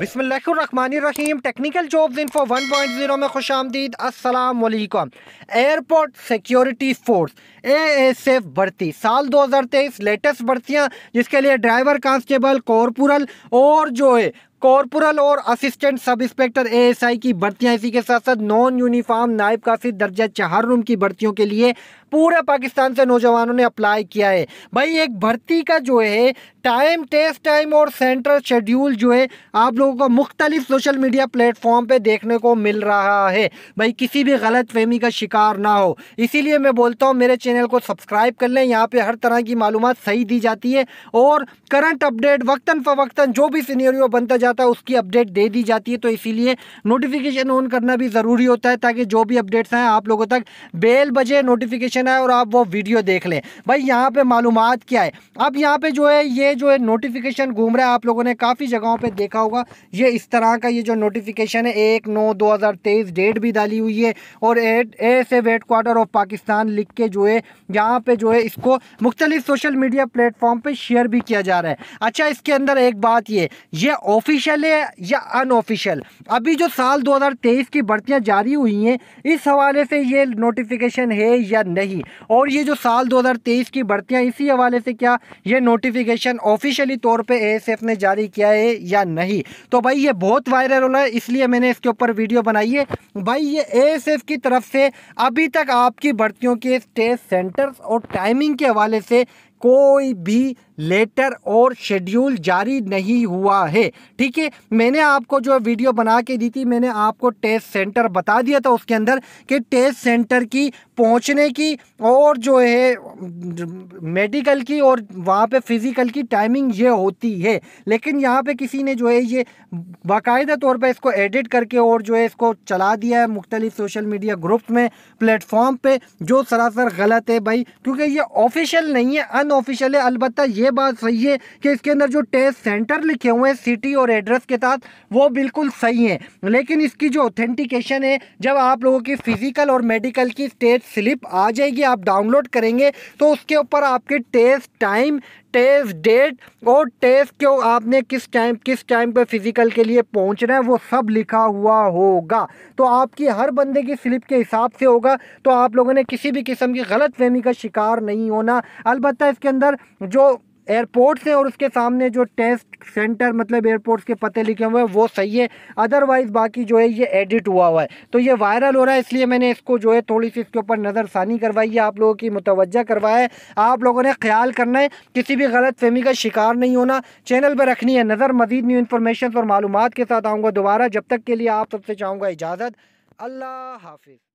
बिसमीम technical jobs info 1.0 में खुश आमदीद असलकम airport security force A S F भर्ती साल 2023 लेटेस्ट भर्तियां जिसके लिए ड्राइवर कांस्टेबल कॉरपोरल और जो है कॉरपोरल और असिस्टेंट सब इंस्पेक्टर एएसआई की भर्तियां इसी के साथ साथ नॉन यूनिफॉर्म नायब काफी दर्जा रूम की भर्तियों के लिए पूरे पाकिस्तान से नौजवानों ने अप्लाई किया है भाई एक भर्ती का जो है टाइम टेस्ट टाइम और सेंट्रल शेड्यूल जो है आप लोगों को मुख्तलिफ सोशल मीडिया प्लेटफॉर्म पे देखने को मिल रहा है भाई किसी भी गलत फहमी का शिकार ना हो इसीलिए मैं बोलता हूँ मेरे चैनल को सब्सक्राइब कर लें यहाँ पे हर तरह की मालूम सही दी जाती है और करंट अपडेट वक्ता फ़वक्ता जो भी सीनियरियो बनता जाता है उसकी अपडेट दे दी जाती है तो इसीलिए नोटिफिकेशन ऑन करना भी ज़रूरी होता है ताकि जो भी अपडेट्स हैं आप लोगों तक बेल बजे नोटिफिकेशन सेक्शन है और आप वो वीडियो देख लें भाई यहाँ पर मालूम क्या है अब यहाँ पर जो है ये जो है नोटिफिकेशन घूम रहा है आप लोगों ने काफ़ी जगहों पर देखा होगा ये इस तरह का ये जो नोटिफिकेशन है एक नौ दो हज़ार तेईस डेट भी डाली हुई है और A S F head quarter of Pakistan लिख के जो है यहाँ पे जो है इसको मुख्तलिफ सोशल मीडिया प्लेटफॉर्म पे शेयर भी किया जा रहा है अच्छा इसके अंदर एक बात ये ये ऑफिशियल है या अनऑफिशियल अभी जो साल 2023 की भर्तियाँ जारी हुई हैं इस हवाले से ये नोटिफिकेशन है या नहीं नहीं और ये जो साल 2023 की भर्तियाँ इसी हवाले से क्या ये नोटिफिकेशन ऑफिशियली तौर पे एएसएफ ने जारी किया है या नहीं तो भाई ये बहुत वायरल हो रहा है इसलिए मैंने इसके ऊपर वीडियो बनाई है भाई ये ए की तरफ से अभी तक आपकी भर्तियों के स्टेज सेंटर्स और टाइमिंग के हवाले से कोई भी लेटर और शेड्यूल जारी नहीं हुआ है ठीक है मैंने आपको जो वीडियो बना के दी थी मैंने आपको टेस्ट सेंटर बता दिया था उसके अंदर कि टेस्ट सेंटर की पहुंचने की और जो है मेडिकल की और वहाँ पे फिज़िकल की टाइमिंग ये होती है लेकिन यहाँ पे किसी ने जो है ये बाकायदा तौर पे इसको एडिट करके और जो है इसको चला दिया है मुख्तलिफ सोशल मीडिया ग्रुप में प्लेटफॉर्म पर जो सरासर गलत है भाई क्योंकि ये ऑफिशियल नहीं है अन अनऑफिशियल है अलबत्त ये बात सही है कि इसके अंदर जो टेस्ट सेंटर लिखे हुए हैं सिटी और एड्रेस के साथ वो बिल्कुल सही है लेकिन इसकी जो ऑथेंटिकेशन है जब आप लोगों की फिजिकल और मेडिकल की स्टेट स्लिप आ जाएगी आप डाउनलोड करेंगे तो उसके ऊपर आपके टेस्ट टाइम टेस्ट डेट और टेस्ट क्यों आपने किस टाइम किस टाइम पर फिज़िकल के लिए पहुंचना है वो सब लिखा हुआ होगा तो आपकी हर बंदे की स्लिप के हिसाब से होगा तो आप लोगों ने किसी भी किस्म की गलत फहमी का शिकार नहीं होना अलबत्त इसके अंदर जो एयरपोर्ट्स है और उसके सामने जो टेस्ट सेंटर मतलब एयरपोर्ट्स के पते लिखे हुए हैं वो सही है अदरवाइज़ बाकी जो है ये एडिट हुआ हुआ है तो ये वायरल हो रहा है इसलिए मैंने इसको जो है थोड़ी सी इसके ऊपर नज़रसानी करवाई है आप लोगों की मुतवजा करवाया है आप लोगों ने ख्याल करना है किसी भी गलत फहमी का शिकार नहीं होना चैनल पर रखनी है नज़र मजीद न्यू इन्फॉर्मेशन और मालूम के साथ आऊँगा दोबारा जब तक के लिए आप सबसे चाहूँगा इजाज़त अल्लाह हाफिज़